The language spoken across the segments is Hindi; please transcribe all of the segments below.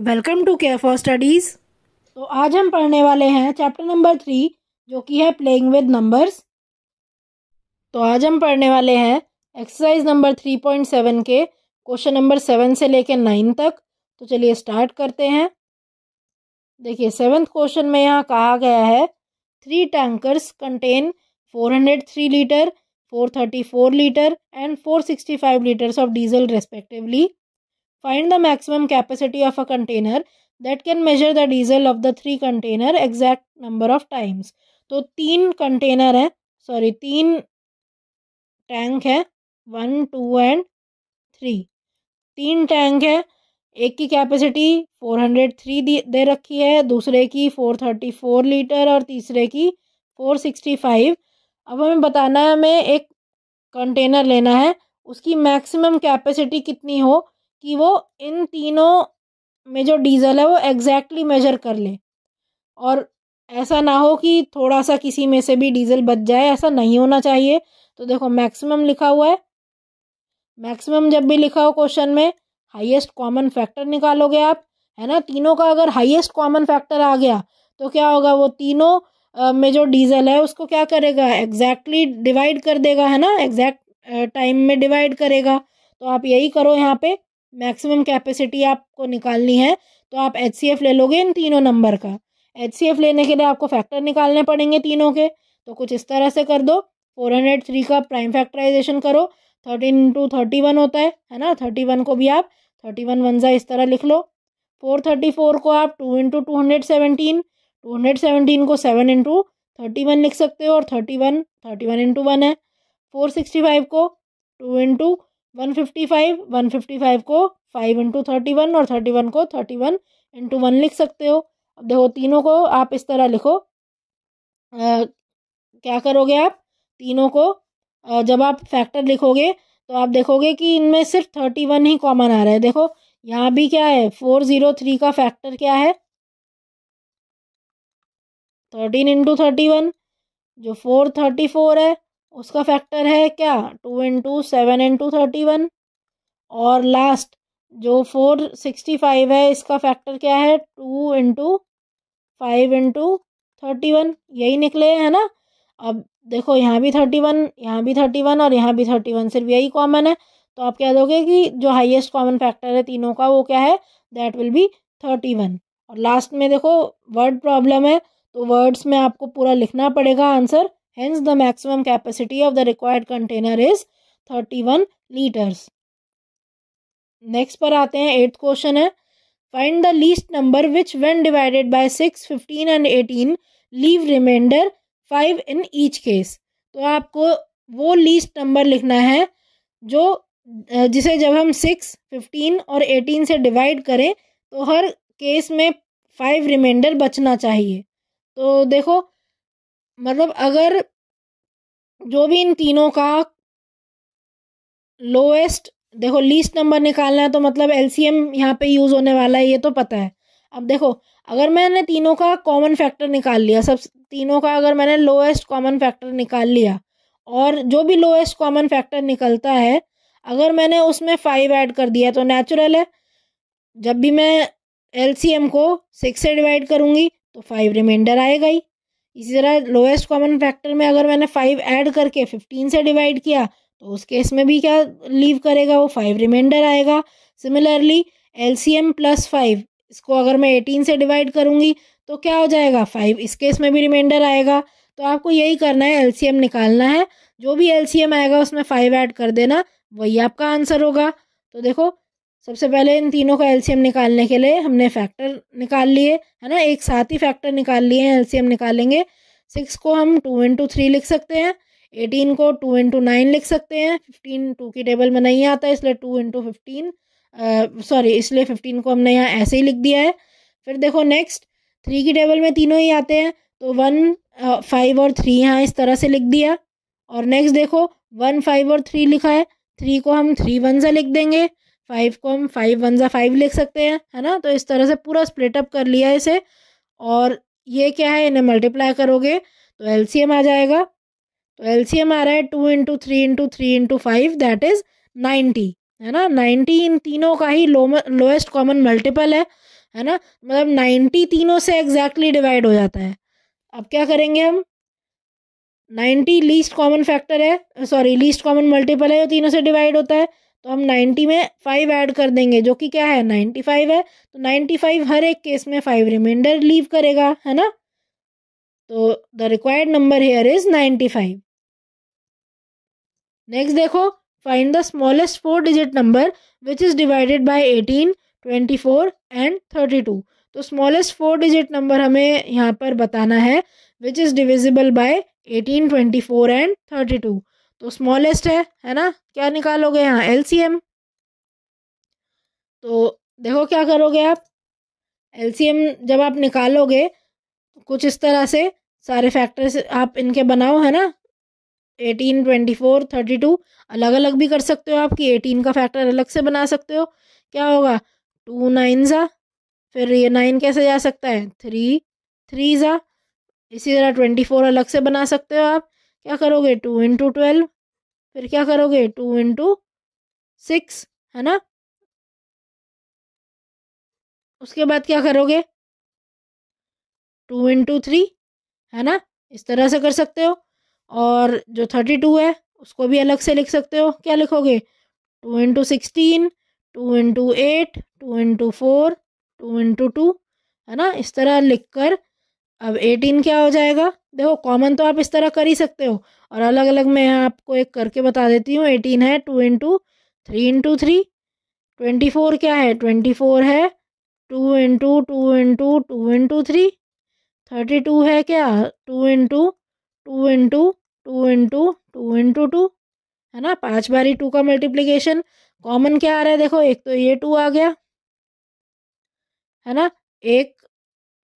Welcome to care for studies तो आज हम पढ़ने वाले हैं चैप्टर नंबर थ्री जो कि है प्लेइंग विद नंबर्स तो आज हम पढ़ने वाले हैं exercise number three point seven के क्वेश्चन नंबर सेवन से लेकर नाइन तक तो चलिए स्टार्ट करते हैं देखिए सेवन्थ क्वेश्चन में यहाँ कहा गया है three tankers contain four hundred three litre four thirty four litre and four sixty five litres of diesel respectively find the maximum capacity of a container that can measure the diesel of the three container exact number of times तो तीन कंटेनर है सॉरी तीन टैंक है वन टू एंड थ्री तीन टैंक है एक की कैपेसिटी फोर हंड्रेड थ्री दे रखी है दूसरे की फोर थर्टी फोर लीटर और तीसरे की फोर सिक्सटी फाइव अब हमें बताना है हमें एक कंटेनर लेना है उसकी मैक्सिमम कैपेसिटी कितनी हो कि वो इन तीनों में जो डीज़ल है वो एग्जैक्टली मेजर कर ले और ऐसा ना हो कि थोड़ा सा किसी में से भी डीज़ल बच जाए ऐसा नहीं होना चाहिए तो देखो मैक्सिमम लिखा हुआ है मैक्सिमम जब भी लिखा हो क्वेश्चन में हाईएस्ट कॉमन फैक्टर निकालोगे आप है ना तीनों का अगर हाईएस्ट कॉमन फैक्टर आ गया तो क्या होगा वो तीनों में जो डीजल है उसको क्या करेगा एग्जैक्टली डिवाइड कर देगा है ना एग्जैक्ट टाइम में डिवाइड करेगा तो आप यही करो यहाँ पे मैक्सिमम कैपेसिटी आपको निकालनी है तो आप एच ले लोगे इन तीनों नंबर का एच लेने के लिए आपको फैक्टर निकालने पड़ेंगे तीनों के तो कुछ इस तरह से कर दो फोर हंड्रेड थ्री का प्राइम फैक्टराइजेशन करो थर्टीन इंटू थर्टी वन होता है है ना थर्टी वन को भी आप थर्टी वन वन ज़ा इस तरह लिख लो फोर थर्टी फोर को आप two into two hundred seventeen two hundred seventeen को सेवन इंटू थर्टी वन लिख सकते हो और thirty one thirty one into one है फोर सिक्सटी फाइव को two into one fifty five one fifty five को फाइव इंटू थर्टी वन और थर्टी वन को थर्टी वन इंटू वन लिख सकते हो अब देखो तीनों को आप इस तरह लिखो आ, क्या करोगे आप तीनों को आ, जब आप फैक्टर लिखोगे तो आप देखोगे कि इनमें सिर्फ थर्टी वन ही कॉमन आ रहा है देखो यहाँ भी क्या है फोर ज़ीरो थ्री का फैक्टर क्या है थर्टीन इंटू थर्टी वन जो फोर थर्टी फोर है उसका फैक्टर है क्या two into seven into thirty one और लास्ट जो फोर सिक्सटी फाइव है इसका फैक्टर क्या है two into five into thirty one यही निकले है ना अब देखो यहाँ भी थर्टी वन यहाँ भी थर्टी वन और यहाँ भी थर्टी वन सिर्फ यही कॉमन है तो आप कह दोगे कि जो हाईएस्ट कॉमन फैक्टर है तीनों का वो क्या है that will be thirty one और लास्ट में देखो वर्ड प्रॉब्लम है तो वर्ड्स में आपको पूरा लिखना पड़ेगा answer Hence, the maximum capacity of the required container is 31 liters. Next पर आते हैं एट्थ क्वेश्चन है find the least number which when divided by six fifteen and eighteen leave remainder five in each case तो आपको वो लीस्ट नंबर लिखना है जो जिसे जब हम सिक्स फिफ्टीन और एटीन से डिवाइड करें तो हर केस में फाइव रिमाइंडर बचना चाहिए तो देखो मतलब अगर जो भी इन तीनों का लोएस्ट देखो लीस्ट नंबर निकालना है तो मतलब एलसीएम यहाँ पे यूज़ होने वाला है ये तो पता है अब देखो अगर मैंने तीनों का कॉमन फैक्टर निकाल लिया सब तीनों का अगर मैंने लोएस्ट कॉमन फैक्टर निकाल लिया और जो भी लोएस्ट कॉमन फैक्टर निकलता है अगर मैंने उसमें फाइव ऐड कर दिया तो नेचुरल है जब भी मैं एल को सिक्स से डिवाइड करूँगी तो फाइव रिमाइंडर आएगा ही इसी तरह लोएस्ट कॉमन फैक्टर में अगर मैंने फाइव ऐड करके फिफ्टीन से डिवाइड किया तो उस केस में भी क्या लीव करेगा वो फाइव रिमाइंडर आएगा similarly L C M plus five इसको अगर मैं एटीन से डिवाइड करूँगी तो क्या हो जाएगा फाइव इस केस में भी रिमाइंडर आएगा तो आपको यही करना है एल सी एम निकालना है जो भी एल सी एम आएगा उसमें फाइव ऐड कर देना वही आपका आंसर होगा तो देखो सबसे पहले इन तीनों का एलसीएम निकालने के लिए हमने फैक्टर निकाल लिए है ना एक साथ ही फैक्टर निकाल लिए हैं एलसीएम निकालेंगे सिक्स को हम टू इंटू थ्री लिख सकते हैं एटीन को टू इंटू नाइन लिख सकते हैं फिफ्टीन टू की टेबल में नहीं आता इसलिए टू इंटू फिफ्टीन सॉरी इसलिए फिफ्टीन को हमने यहाँ ऐसे ही लिख दिया है फिर देखो नेक्स्ट थ्री की टेबल में तीनों ही आते हैं तो वन फाइव और थ्री यहाँ इस तरह से लिख दिया और नेक्स्ट देखो वन फाइव और थ्री लिखा है थ्री को हम थ्री वन से लिख देंगे फाइव को हम फाइव वन ज़ा फाइव लिख सकते हैं है ना तो इस तरह से पूरा स्प्लिट अप कर लिया इसे और ये क्या है इन्हें मल्टीप्लाई करोगे तो एम आ जाएगा तो एम आ रहा है two into three into three into five that is ninety है ना नाइन्टी इन तीनों का ही लोएस्ट कॉमन मल्टीपल है है ना मतलब नाइन्टी तीनों से एग्जैक्टली डिवाइड हो जाता है अब क्या करेंगे हम नाइन्टी लीस्ट कॉमन फैक्टर है सॉरी लीस्ट कॉमन मल्टीपल है जो तीनों से डिवाइड होता है तो हम नाइन्टी में फ़ाइव ऐड कर देंगे जो कि क्या है नाइन्टी फाइव है तो नाइन्टी फाइव हर एक केस में फ़ाइव रिमाइंडर लीव करेगा है ना तो the required number here is ninety five next देखो find the smallest four digit number which is divided by eighteen twenty four and thirty two तो स्मॉलेस्ट फोर डिजिट नंबर हमें यहाँ पर बताना है which is divisible by eighteen twenty four and thirty two तो स्मॉलेस्ट है है ना क्या निकालोगे यहाँ एल तो देखो क्या करोगे आप एल जब आप निकालोगे कुछ इस तरह से सारे फैक्टर्स आप इनके बनाओ है ना eighteen twenty four thirty two अलग अलग भी कर सकते हो आप कि एटीन का फैक्टर अलग से बना सकते हो क्या होगा टू नाइन ज़ा फिर ये नाइन कैसे जा सकता है थ्री थ्री ज़ा इसी तरह ट्वेंटी फोर अलग से बना सकते हो आप क्या करोगे टू इंटू ट्वेल्व फिर क्या करोगे टू इंटू सिक्स है ना उसके बाद क्या करोगे टू इंटू थ्री है ना इस तरह से कर सकते हो और जो थर्टी टू है उसको भी अलग से लिख सकते हो क्या लिखोगे two into sixteen two into eight two into four two into two है ना इस तरह लिख कर अब एटीन क्या हो जाएगा देखो कॉमन तो आप इस तरह कर ही सकते हो और अलग अलग मैं आपको एक करके बता देती हूँ एटीन है two into three into three twenty four क्या है ट्वेंटी फोर है two into two into two into three thirty two है क्या two into two into two into two into two है ना पाँच बारी टू का मल्टीप्लीकेशन कॉमन क्या आ रहा है देखो एक तो ये टू आ गया है ना एक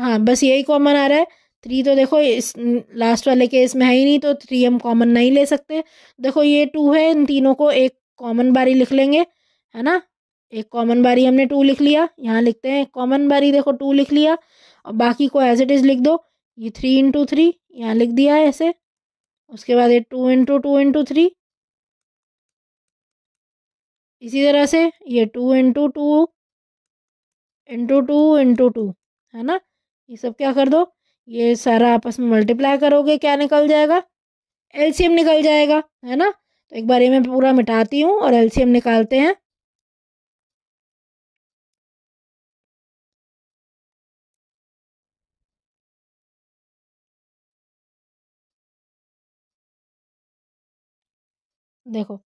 हाँ बस यही कॉमन आ रहा है थ्री तो देखो इस लास्ट वाले केस में है ही नहीं तो थ्री हम कॉमन नहीं ले सकते देखो ये टू है इन तीनों को एक कॉमन बारी लिख लेंगे है ना एक कॉमन बारी हमने टू लिख लिया यहाँ लिखते हैं कॉमन बारी देखो टू लिख लिया और बाकी को एज इट इज़ लिख दो ये थ्री इंटू थ्री यहाँ लिख दिया है ऐसे उसके बाद ये two into two into three इसी तरह से ये two into two into two into two है ना ये सब क्या कर दो ये सारा आपस में मल्टीप्लाई करोगे क्या निकल जाएगा एलसीएम निकल जाएगा है ना तो एक बार ये मैं पूरा मिटाती हूँ और एलसीएम निकालते हैं देखो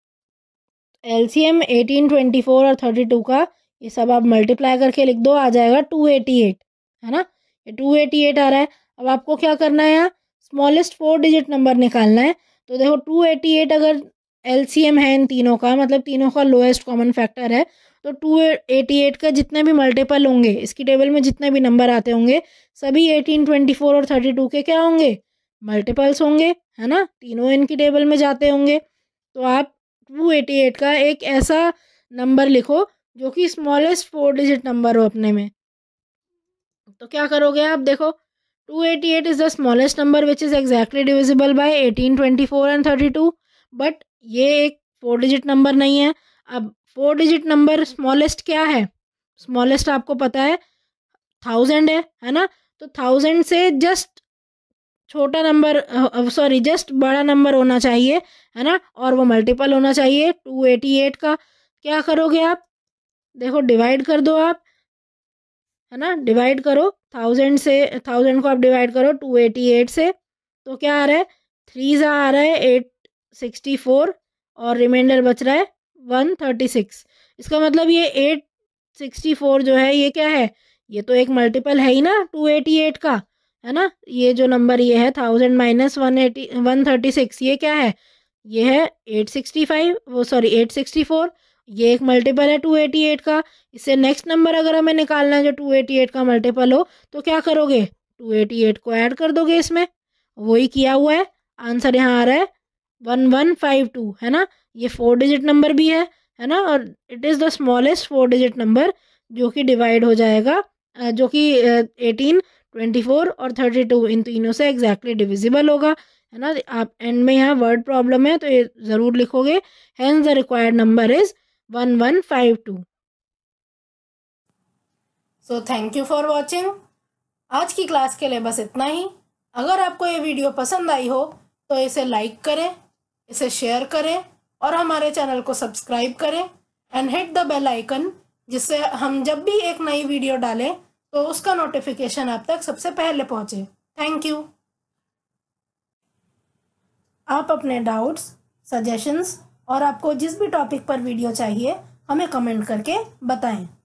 एलसीएम एटीन ट्वेंटी फोर और थर्टी टू का ये सब आप मल्टीप्लाई करके लिख दो आ जाएगा टू एटी एट है ना ये टू एटी एट आ रहा है अब आपको क्या करना है यहाँ स्मॉलेस्ट फोर डिजिट नंबर निकालना है तो देखो टू एटी एट अगर एम है इन तीनों का मतलब तीनों का लोएस्ट कॉमन फैक्टर है तो टू एटी एट का जितने भी मल्टीपल होंगे इसकी टेबल में जितने भी नंबर आते होंगे सभी एटीन ट्वेंटी फोर और थर्टी टू के क्या होंगे मल्टीपल्स होंगे है ना तीनों इनकी टेबल में जाते होंगे तो आप टू एटी एट का एक ऐसा नंबर लिखो जो कि स्मॉलेस्ट फोर डिजिट नंबर हो अपने में तो क्या करोगे आप देखो 288 is the smallest number which is exactly divisible by four and and 32. But ये एक फोर डिजिट नंबर नहीं है अब फोर डिजिट नंबर स्मॉलेस्ट क्या है स्मॉलेस्ट आपको पता है थाउजेंड है है ना तो थाउजेंड से जस्ट छोटा नंबर सॉरी जस्ट बड़ा नंबर होना चाहिए है ना और वो मल्टीपल होना चाहिए टू एटी एट का क्या करोगे आप देखो डिवाइड कर दो आप है ना डिवाइड करो थाउजेंड से थाउजेंड को आप डिवाइड करो टू एटी एट से तो क्या आ रहा है थ्री ज़ा आ रहा है एट सिक्सटी फोर और रिमाइंडर बच रहा है वन थर्टी सिक्स इसका मतलब ये एट सिक्सटी फोर जो है ये क्या है ये तो एक मल्टीपल है ही ना टू एटी एट का है ना ये जो नंबर ये है thousand minus one eighty one thirty six ये क्या है ये है एट सिक्सटी फाइव वो सॉरी एट सिक्सटी फोर ये एक मल्टीपल है टू एटी एट का इससे नेक्स्ट नंबर अगर हमें निकालना है जो टू एटी एट का मल्टीपल हो तो क्या करोगे टू एटी एट को ऐड कर दोगे इसमें वही किया हुआ है आंसर यहाँ आ रहा है वन वन फाइव टू है ना ये फोर डिजिट नंबर भी है है ना और it is the smallest four digit number जो कि डिवाइड हो जाएगा जो कि एटीन ट्वेंटी फोर और थर्टी टू इन तीनों से एग्जैक्टली डिविजिबल होगा है ना आप एंड में यहाँ वर्ड प्रॉब्लम है तो ये ज़रूर लिखोगे hence the required number is one one five two so thank you for watching आज की क्लास के लिए बस इतना ही अगर आपको ये वीडियो पसंद आई हो तो इसे लाइक करें इसे शेयर करें और हमारे चैनल को सब्सक्राइब करें and hit the bell icon जिससे हम जब भी एक नई वीडियो डालें तो उसका नोटिफिकेशन आप तक सबसे पहले पहुंचे थैंक यू आप अपने डाउट्स सजेशंस और आपको जिस भी टॉपिक पर वीडियो चाहिए हमें कमेंट करके बताएं